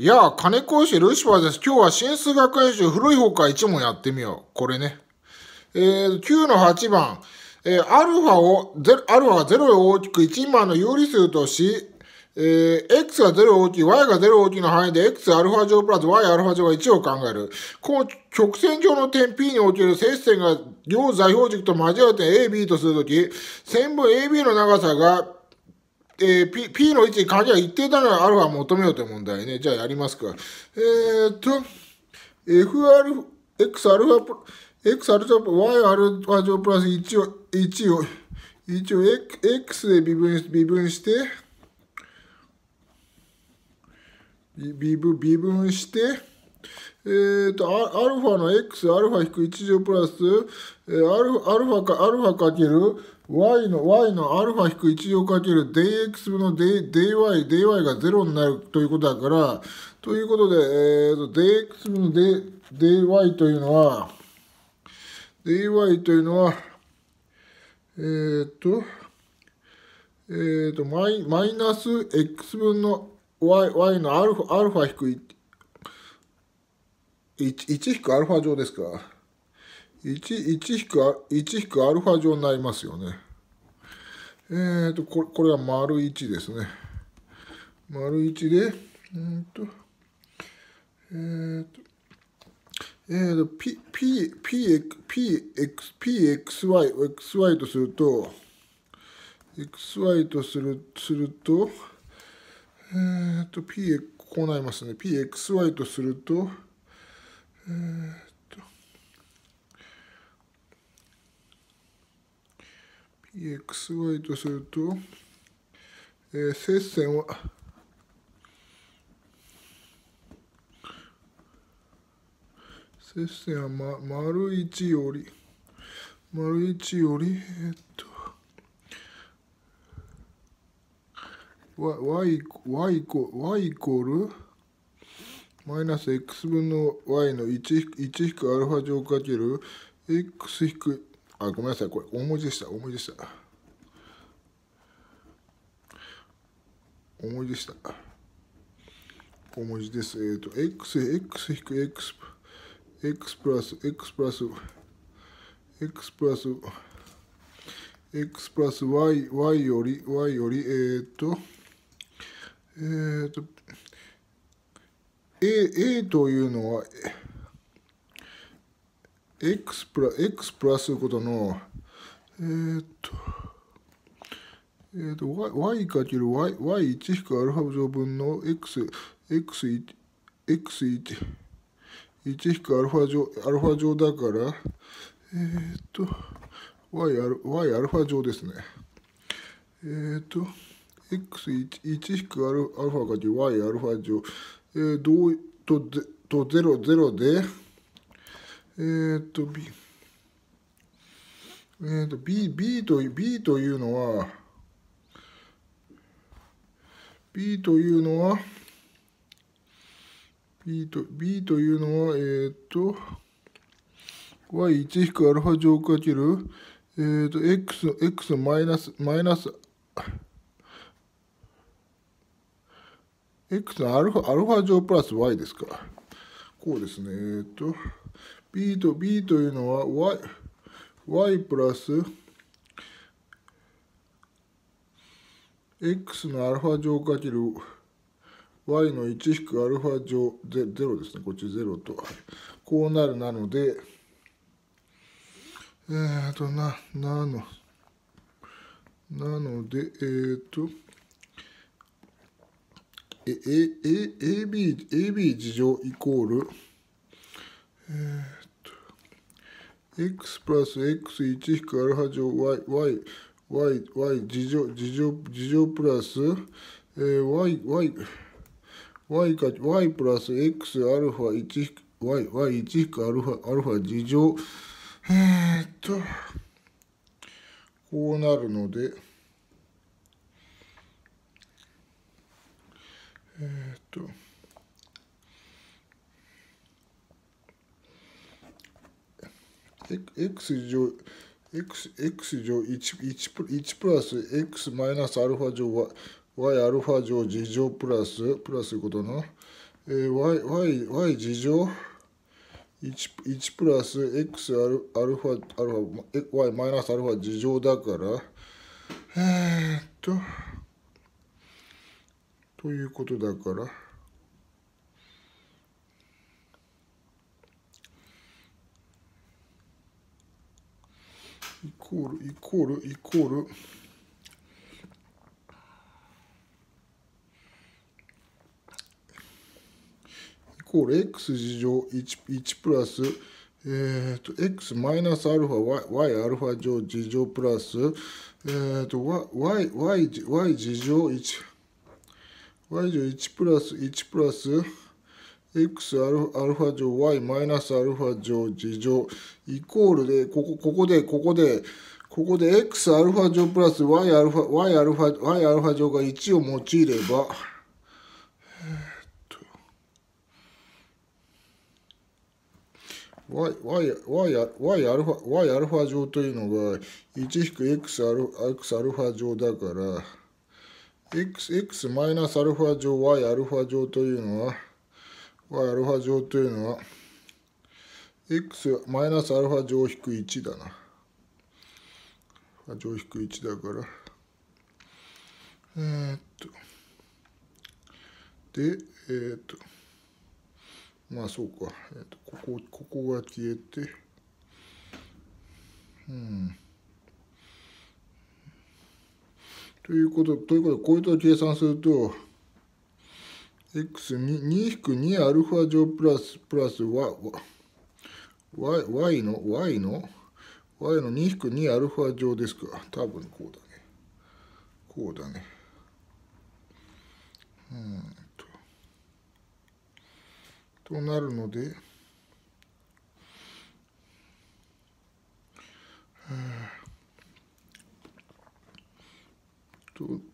いや、金講師ルシファーです。今日は新数学演習古い方から1問やってみよう。これね。えー、9の8番。えー、アルファを、アルファが0を大きく1万の有理数とし、えー、x が0大きい、y が0大きいの範囲で x アルファ乗プラス y アルファ乗が1を考える。この曲線上の点 P における接線が両座標軸と交わる点 AB とするとき、線分 AB の長さがえー、P, P の位置に鍵は一定だからアルファ求めようという問題ね。じゃあやりますか。えー、っと、FR、X アルファ、X アルファ、Y アルファ乗プラス1を、1を、一応 X で微分微分して、微分して、えーと、アルファの x、アルファ引く1乗プラス、えー、アルアルファか、アルファかける y の、y のアルファ引く1乗かける dx 分の dy、dy が0になるということだから、ということで、えーと、dx 分の d dy というのは、dy というのは、えっ、ー、と、えっ、ー、とマイ、マイナス x 分の y, y のアルファ、アルファ引く1、1-α 乗ですか。1-α 1乗になりますよね。えっ、ー、とこれ、これは丸1ですね。丸1で、うんと、えっ、ー、と、えーと、P、P、P、P、X、P、X、Y、XY とすると、XY とする、すると、えっ、ー、と、P、こうなりますね。PXY とすると、えー、っと pxy とすると、えー、接線は接線は、ま、丸1より丸1よりえー、っと y, y, y, y イコールマイナス x 分の y の 1, 1 α 乗かける x 引くあごめんなさいこれ大文字でした大文字でした大文字でした大文字ですえっ、ー、と x x 引く x x プラス x プラス x プラス x プラス y y より y よりえっ、ー、とえっ、ー、と A, A というのは X プラ X プラスことのえー、っとえー、っと y, y かける y1 引くアルファ乗分の x x1 x1 1引くアルファ乗アルファ乗だからえー、っと y アル y アルファ乗ですねえっと x1 1引くアルファかける y アルファ乗えどうとと00で、えー、っと B、えー、っと B, B, と B というのは B というのは B と B というのはえー、っと y1-α 乗かけるえっと x, x マイナスマイナス x のアルファアルファ乗プラス y ですかこうですね、えっと、b と b というのは y、y プラス x のアルファ乗かける y の1引くアルファ乗0ですね、こっち0と、こうなるなので、えー、っと、な、なの、なので、えー、っと、え、え、え、AB、AB 事乗イコール、えー、っと、x プラス x1 引くアルファ乗 y、y、y、y 事乗、事乗、事乗プラス、えー、y、y、y か、y プラス x アルファ1引く、y、y1 引くアルファ、アルファ事乗、えー、っと、こうなるので、と。x 乗 x, x 乗 1, 1, 1プラス x マイナスアルファ乗 y, y アルファ乗次乗プラスプラスいうことの、えー、y, y, y 次乗 1, 1プラス x アルアルファアルファ y マイナスアルファ次乗だからえー、っとということだからイコールイコールイコールイコール x 事乗 1, 1プラスえっ、ー、と x マイナスアルファ y アルファ乗事乗プラスえっ、ー、と y, y, y, y 乗1 y 乗1プラス1プラス x アルファ乗 y マイナスアルファ乗次乗イコールで、ここ、ここで、ここで、ここで x アルファ乗プラス y アルファ、y アルファ、y アルファ乗が1を用いれば、えっ y, y, y, y アルファ、y アルファ乗というのが 1-x アルファ乗だから、x マイナスアルファ乗 y アルファ乗というのは y アルファ乗というのは x マイナスアルファ乗引く1だな乗引く1だからえー、っとでえー、っとまあそうか、えー、っとここここが消えてうんということ、ということ、こういうことを計算すると、x2-2α 乗プラス、プラス y、y, y の、y の、y の 2-2α 乗ですか。多分こうだね。こうだね。うんと。となるので、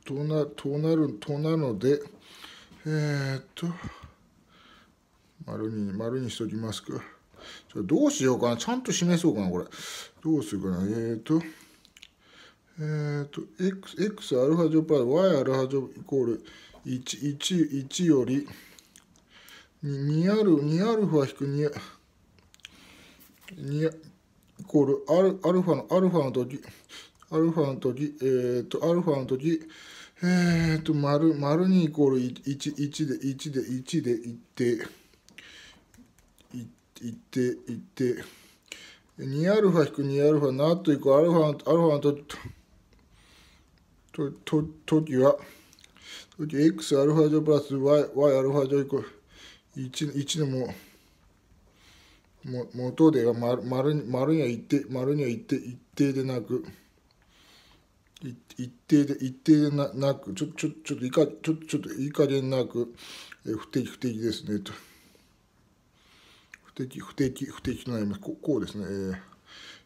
となとなるとなので、えー、っと、丸に、丸にしときますか。じゃどうしようかな。ちゃんと示そうかな、これ。どうするかな。えー、っと、えー、っと、x、x アルファ乗プラス y アルファ乗イコール1、1、1より、2アル、2アルファ引く2、2イコールアル、アルファの、アルファの時、アルファの時、えー、っと、アルファの時、えー、っと、丸、丸2イコール1、1で、1で、1でいって、いって、いって、2ァ引く2ァ、ナットイコールファ、アルファのと、と、と、ときは、とき x アルファ乗プラス y、y アルファ乗イコール1、1のも、も元では丸、丸にはって、丸にはって、一定でなく、一定で一定でななくちょちょちょっといかちょちょっといい加減なく不適不適ですねと不適不適不適となりますここうですね、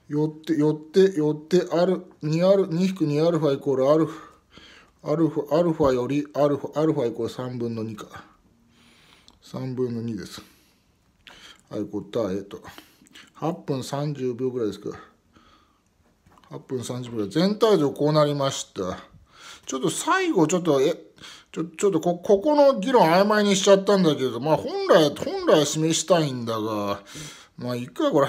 えー、よってよってよってある2アル2引く2アルファイコールアルフアルフアルファよりアルフアルファイコール3分の2か3分の2ですはい答えと8分30秒ぐらいですか8分30秒全体像こうなりましたちょっと最後ちょっとえちょちょっとこここの議論曖昧にしちゃったんだけどまあ本来本来示したいんだがまあいくかこれ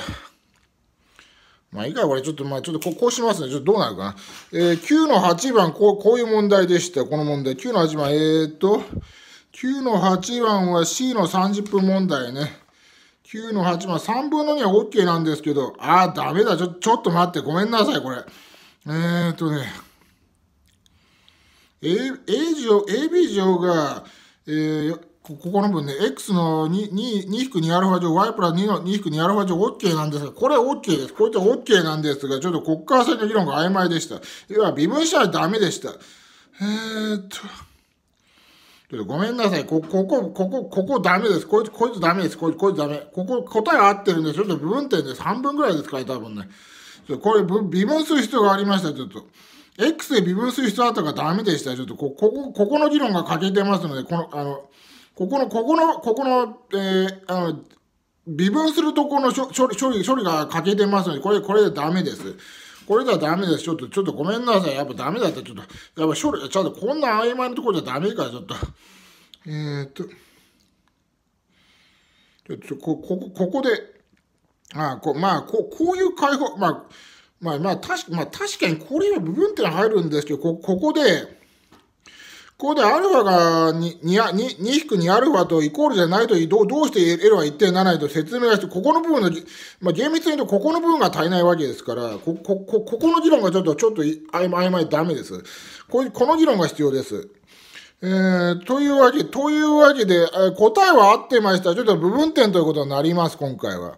まあいいか、これちょっと、まあちょっとこうしますね。ちょっとどうなるかな。えー、9の8番、こう、こういう問題でした。この問題。9の8番、えー、っと、9の8番は C の30分問題ね。9の8、は3分の2は OK なんですけど、ああ、ダメだ。ちょ、ちょっと待って。ごめんなさい、これ。えー、っとね、A, A 乗、AB 乗が、えー、ここの分ね、x の 2-2α 乗、y プラス2の 2-2α 乗 OK なんですが、これ OK です。これって OK なんですが、ちょっと国家性の議論が曖昧でした。要は微分しはダメでした。えー、っと。ごめんなさい、こ、ここ、ここ、ここダメです。こいつ、こいつダメです。こいつ、こいつダメ。ここ、答え合ってるんでちょっと部分点です。半分ぐらいですかね、多分ね。これ、微分する必要がありました、ちょっと。X で微分する必要あったがダメでした。ちょっとこ、ここ、ここの議論が欠けてますので、この、あの、ここの、ここの、ここの、えー、あの、微分するとこの処理、処理が欠けてますので、これ、これでダメです。これじゃダメですちょっと、ちょっとごめんなさい。やっぱダメだった。ちょっと、やっぱ処理、ちゃんとこんな曖昧なところじゃダメか、ちょっと。えー、っと、ちょここここで、あこまあこ、こういう解放、まあ、まあ、まあ、確かまあ、確かにこれは部分点入るんですけど、ここで、ここでアルファが 2, 2, 2-2アルファとイコールじゃないとどうどうして L は1.7と説明がして、ここの部分の、まあ、厳密に言うとここの部分が足りないわけですから、ここここの議論がちょっとちょっと曖昧曖昧ダメです。こうう、いこの議論が必要です。えー、というわけ、というわけで、え答えは合ってました。ちょっと部分点ということになります、今回は。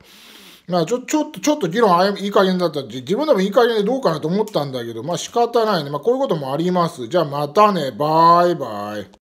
まあ、ちょ、ちょっと、ちょっと議論あいい加減だった。自分でもいい加減でどうかなと思ったんだけど、まあ仕方ないね。まあこういうこともあります。じゃあまたね。バイバイ。